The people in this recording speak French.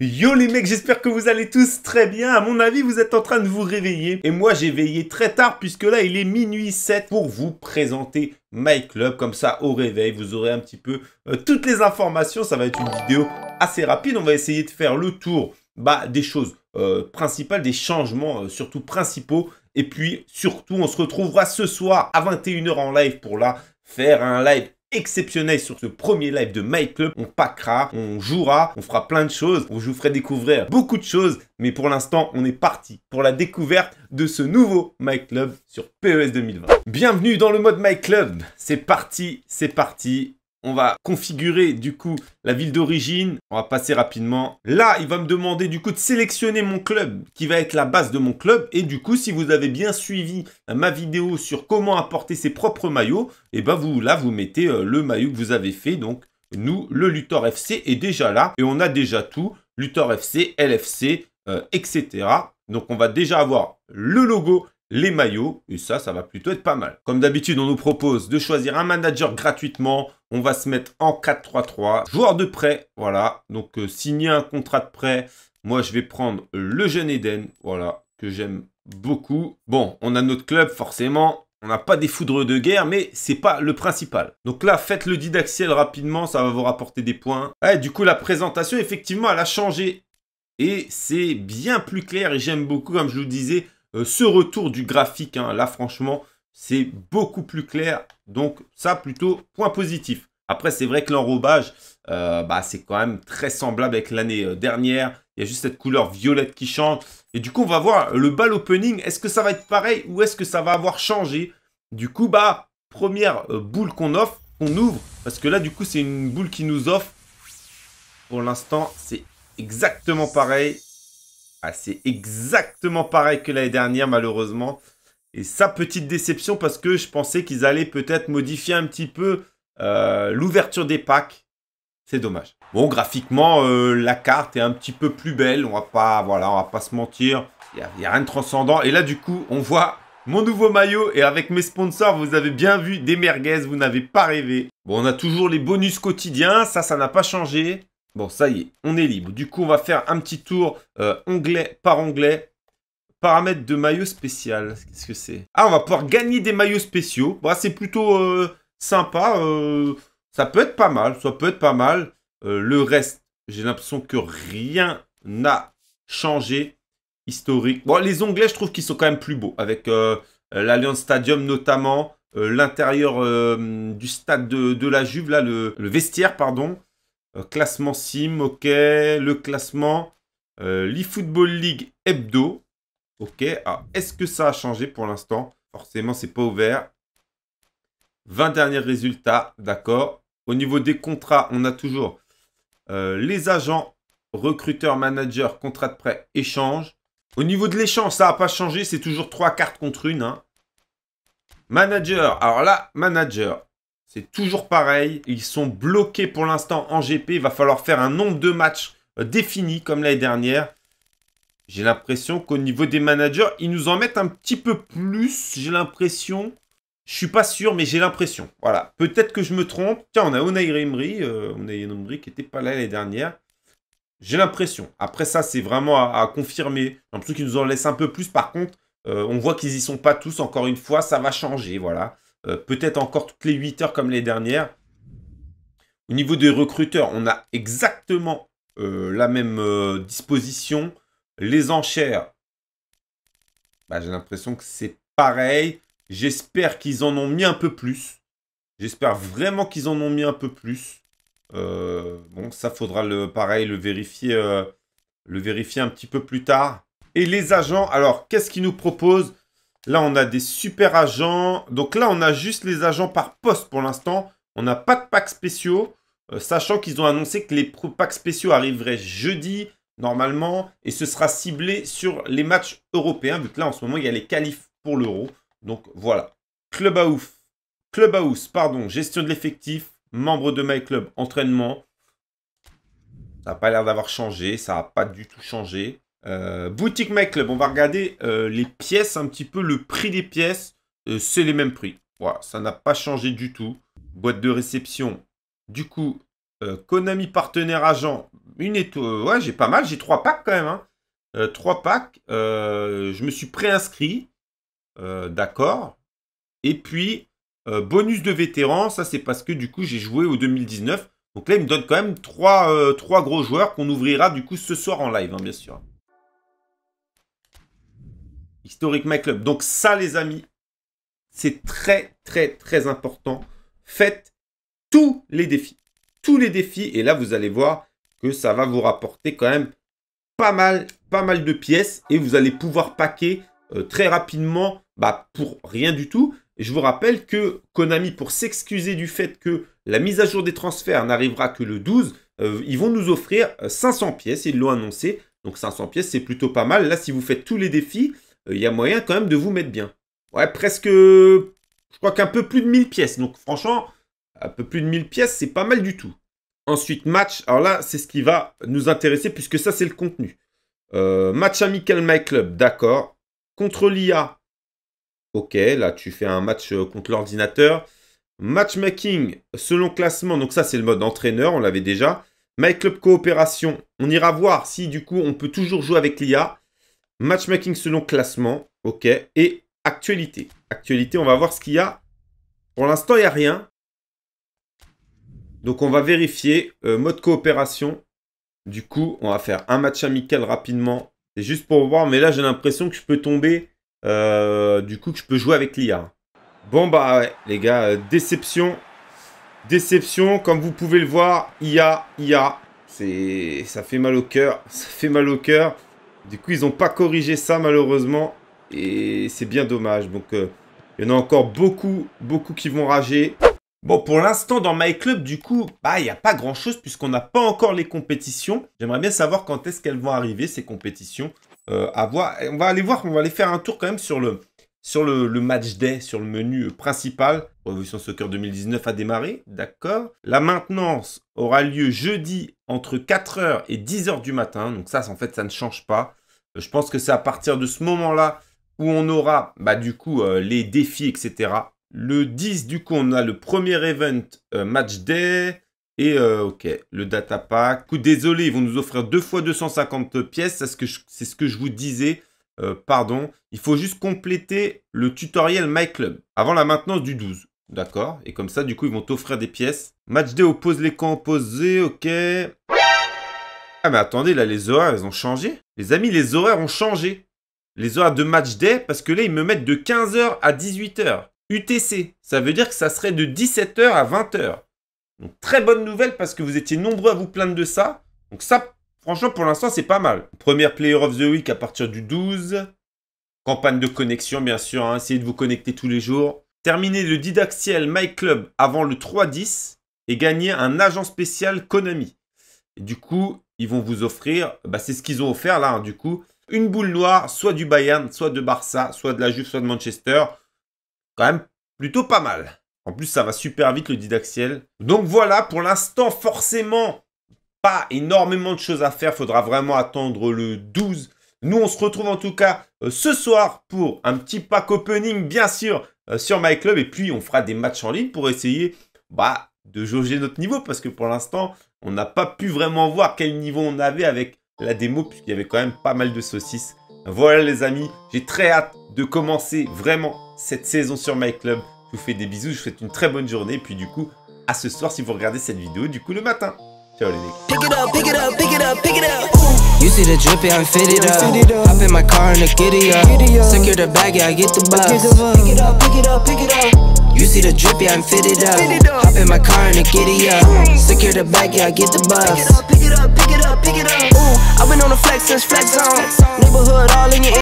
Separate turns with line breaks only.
Yo les mecs, j'espère que vous allez tous très bien. À mon avis, vous êtes en train de vous réveiller. Et moi, j'ai veillé très tard puisque là, il est minuit 7 pour vous présenter My Club. Comme ça, au réveil, vous aurez un petit peu euh, toutes les informations. Ça va être une vidéo assez rapide. On va essayer de faire le tour bah, des choses euh, principales, des changements euh, surtout principaux. Et puis, surtout, on se retrouvera ce soir à 21h en live pour la faire un live exceptionnel sur ce premier live de My Club. On packera, on jouera, on fera plein de choses. On vous ferai découvrir beaucoup de choses. Mais pour l'instant, on est parti pour la découverte de ce nouveau My Club sur PES 2020. Bienvenue dans le mode My Club. C'est parti, c'est parti on va configurer du coup la ville d'origine. On va passer rapidement. Là, il va me demander du coup de sélectionner mon club qui va être la base de mon club. Et du coup, si vous avez bien suivi euh, ma vidéo sur comment apporter ses propres maillots, et eh ben vous là, vous mettez euh, le maillot que vous avez fait. Donc nous, le Luthor FC est déjà là et on a déjà tout. Luthor FC, LFC, etc. Euh, Donc on va déjà avoir le logo les maillots, et ça, ça va plutôt être pas mal. Comme d'habitude, on nous propose de choisir un manager gratuitement, on va se mettre en 4-3-3, joueur de prêt, voilà, donc euh, signer un contrat de prêt, moi je vais prendre le jeune Eden, voilà, que j'aime beaucoup. Bon, on a notre club forcément, on n'a pas des foudres de guerre, mais c'est pas le principal. Donc là, faites le didactiel rapidement, ça va vous rapporter des points. du coup, la présentation, effectivement, elle a changé. Et c'est bien plus clair et j'aime beaucoup, comme je vous disais, euh, ce retour du graphique. Hein, là, franchement, c'est beaucoup plus clair. Donc, ça, plutôt point positif. Après, c'est vrai que l'enrobage, euh, bah, c'est quand même très semblable avec l'année euh, dernière. Il y a juste cette couleur violette qui change. Et du coup, on va voir le ball opening. Est-ce que ça va être pareil ou est-ce que ça va avoir changé Du coup, bah, première boule qu'on offre, qu'on ouvre. Parce que là, du coup, c'est une boule qui nous offre. Pour l'instant, c'est exactement pareil. Ah, c'est exactement pareil que l'année dernière, malheureusement. Et ça, petite déception parce que je pensais qu'ils allaient peut-être modifier un petit peu euh, l'ouverture des packs. C'est dommage. Bon, graphiquement, euh, la carte est un petit peu plus belle. On va pas, voilà, on va pas se mentir. Il n'y a, a, rien de transcendant. Et là, du coup, on voit mon nouveau maillot. Et avec mes sponsors, vous avez bien vu des merguez. Vous n'avez pas rêvé. Bon, on a toujours les bonus quotidiens. Ça, ça n'a pas changé. Bon, ça y est, on est libre. Du coup, on va faire un petit tour euh, anglais onglet par onglet. Paramètres de maillot spécial. Qu'est-ce que c'est Ah, on va pouvoir gagner des maillots spéciaux. Bah, c'est plutôt euh, sympa. Euh, ça peut être pas mal. Ça peut être pas mal. le reste, j'ai l'impression que rien n'a changé. Historique. Bon, les onglets, je trouve qu'ils sont quand même plus beaux. Avec l'Alliance Stadium notamment. l'intérieur du stade de, la Juve, là, le vestiaire, pardon. Euh, classement sim, ok. Le classement, euh, l'eFootball League hebdo. Ok, ah, est-ce que ça a changé pour l'instant Forcément, c'est pas ouvert. 20 derniers résultats, d'accord. Au niveau des contrats, on a toujours euh, les agents, recruteurs, managers, contrats de prêt, échange. Au niveau de l'échange, ça n'a pas changé, c'est toujours trois cartes contre une. Hein. Manager, alors là, manager, c'est toujours pareil. Ils sont bloqués pour l'instant en GP. Il va falloir faire un nombre de matchs euh, défini comme l'année dernière. J'ai l'impression qu'au niveau des managers, ils nous en mettent un petit peu plus. J'ai l'impression. Je suis pas sûr, mais j'ai l'impression. Voilà. Peut-être que je me trompe. Tiens, on a Unai Emery, euh, qui n'était pas là l'année dernière. J'ai l'impression. Après ça, c'est vraiment à, confirmer. J'ai l'impression qu'ils nous en laissent un peu plus. Par contre, euh, on voit qu'ils y sont pas tous. Encore une fois, ça va changer. Voilà. Euh, peut-être encore toutes les 8 heures comme les dernières. Au niveau des recruteurs, on a exactement euh, la même euh, disposition. Les enchères, bah, j'ai l'impression que c'est pareil. J'espère qu'ils en ont mis un peu plus. J'espère vraiment qu'ils en ont mis un peu plus. bon, ça faudra le pareil le vérifier, le vérifier un petit peu plus tard. Et les agents, alors qu'est-ce qu'ils nous proposent Là, on a des super agents. Donc là, on a juste les agents par poste pour l'instant. On n'a pas de packs spéciaux, euh, sachant qu'ils ont annoncé que les packs spéciaux arriveraient jeudi, normalement, et ce sera ciblé sur les matchs européens, vu là, en ce moment, il y a les qualifs pour l'euro. Donc voilà. Club à ouf. pardon, gestion de l'effectif, membre de My Club, entraînement. Ça n'a pas l'air d'avoir changé, ça n'a pas du tout changé. Euh, Boutique My Club, on va regarder euh, les pièces, un petit peu le prix des pièces. Euh, c'est les mêmes prix. Voilà, ça n'a pas changé du tout. Boîte de réception. Du coup, Konami partenaire agent. Une étoile. j'ai pas mal. J'ai trois packs quand même. Hein. trois packs. je me suis pré-inscrit, D'accord. Et puis, bonus de vétéran. Ça, c'est parce que du coup, j'ai joué au 2019. Donc là, il me donne quand même trois, gros joueurs qu'on ouvrira du coup ce soir en live, hein, bien sûr. Historique My Club. Donc ça, les amis, c'est très, très, très important. Faites tous les défis. Tous les défis. Et là, vous allez voir que ça va vous rapporter quand même pas mal, pas mal de pièces. Et vous allez pouvoir paquer euh, très rapidement bah, pour rien du tout. Je vous rappelle que Konami, pour s'excuser du fait que la mise à jour des transferts n'arrivera que le 12, euh, ils vont nous offrir 500 euh, pièces, ils l'ont annoncé. Donc 500 pièces, c'est plutôt pas mal. Là, si vous faites tous les défis, il y a moyen quand même de vous mettre bien. Ouais, presque, je crois qu'un peu plus de 1000 pièces. Donc franchement, un peu plus de 1000 pièces, c'est pas mal du tout. Ensuite, match. Alors là, c'est ce qui va nous intéresser puisque ça, c'est le contenu. Euh, match amical My Club, d'accord. Contre l'IA, ok. Là, tu fais un match euh, contre l'ordinateur. Matchmaking, selon classement. Donc ça, c'est le mode entraîneur, on l'avait déjà. My Club Coopération, on ira voir si du coup, on peut toujours jouer avec l'IA matchmaking selon classement, ok, et actualité. Actualité, on va voir ce qu'il y a. Pour l'instant, il n'y a rien. Donc, on va vérifier euh, mode coopération. Du coup, on va faire un match amical rapidement. C'est juste pour voir, mais là, j'ai l'impression que je peux tomber. Euh, du coup, que je peux jouer avec l'IA. Bon, bah ouais, les gars, euh, déception. Déception, comme vous pouvez le voir, IA, IA. Ça fait mal au cœur, ça fait mal au cœur. Du coup, ils n'ont pas corrigé ça malheureusement. Et c'est bien dommage. Donc, euh, il y en a encore beaucoup, beaucoup qui vont rager. Bon, pour l'instant, dans MyClub, Club, du coup, bah, il n'y a pas grand-chose puisqu'on n'a pas encore les compétitions. J'aimerais bien savoir quand est-ce qu'elles vont arriver, ces compétitions. Euh, voir. on va aller voir, on va aller faire un tour quand même sur le, sur le, le match day, sur le menu euh, principal. Révolution Soccer 2019 a démarré, d'accord. La maintenance aura lieu jeudi entre 4h et 10h du matin. Donc ça, en fait, ça ne change pas. Euh, je pense que c'est à partir de ce moment-là où on aura, bah, du coup, euh, les défis, etc. Le 10, du coup, on a le premier event euh, match day. Et ok, le data pack. Coup, désolé, ils vont nous offrir 2 fois 250 pièces. C'est ce, que je, ce que je vous disais. pardon, il faut juste compléter le tutoriel MyClub avant la maintenance du 12. D'accord. Et comme ça, du coup, ils vont t'offrir des pièces. Match D oppose les camps opposés, ok. Ah mais attendez, là, les horaires, ils ont changé. Les amis, les horaires ont changé. Les horaires de match day, parce que là, ils me mettent de 15h à 18h. UTC, ça veut dire que ça serait de 17h à 20h. Donc très bonne nouvelle parce que vous étiez nombreux à vous plaindre de ça. Donc ça, franchement, pour l'instant, c'est pas mal. Première Player of the Week à partir du 12. Campagne de connexion, bien sûr. Hein. Essayez de vous connecter tous les jours terminer le didactiel My Club avant le 3-10 et gagner un agent spécial Konami. du coup, ils vont vous offrir, bah, c'est ce qu'ils ont offert là, hein, du coup, une boule noire, soit du Bayern, soit de Barça, soit de la Juve, soit de Manchester. Quand même plutôt pas mal. En plus, ça va super vite le didactiel. Donc voilà, pour l'instant, forcément, pas énormément de choses à faire. Faudra vraiment attendre le 12. Nous, on se retrouve en tout cas euh, ce soir pour un petit pack opening, bien sûr, euh, sur MyClub et puis on fera des matchs en ligne pour essayer bah, de jauger notre niveau parce que pour l'instant, on n'a pas pu vraiment voir quel niveau on avait avec la démo puisqu'il y avait quand même pas mal de saucisses. Voilà les amis, j'ai très hâte de commencer vraiment cette saison sur MyClub. Je vous fais des bisous, je vous souhaite une très bonne journée et puis du coup, à ce soir si vous regardez cette vidéo du coup le matin. Ciao les mecs. You see the drippy, I'm fitted up. Hop in my car in the get up. Secure the bag, yeah, I get the bus. Pick it up, pick it up, pick it up. You see the drippy, I'm fitted up. Hop in my car in the get up. Secure the bag, yeah, I get the bus. Pick it up, pick it up, pick it up, pick it up. Ooh, I've been on the flex since flex on. Neighborhood all in your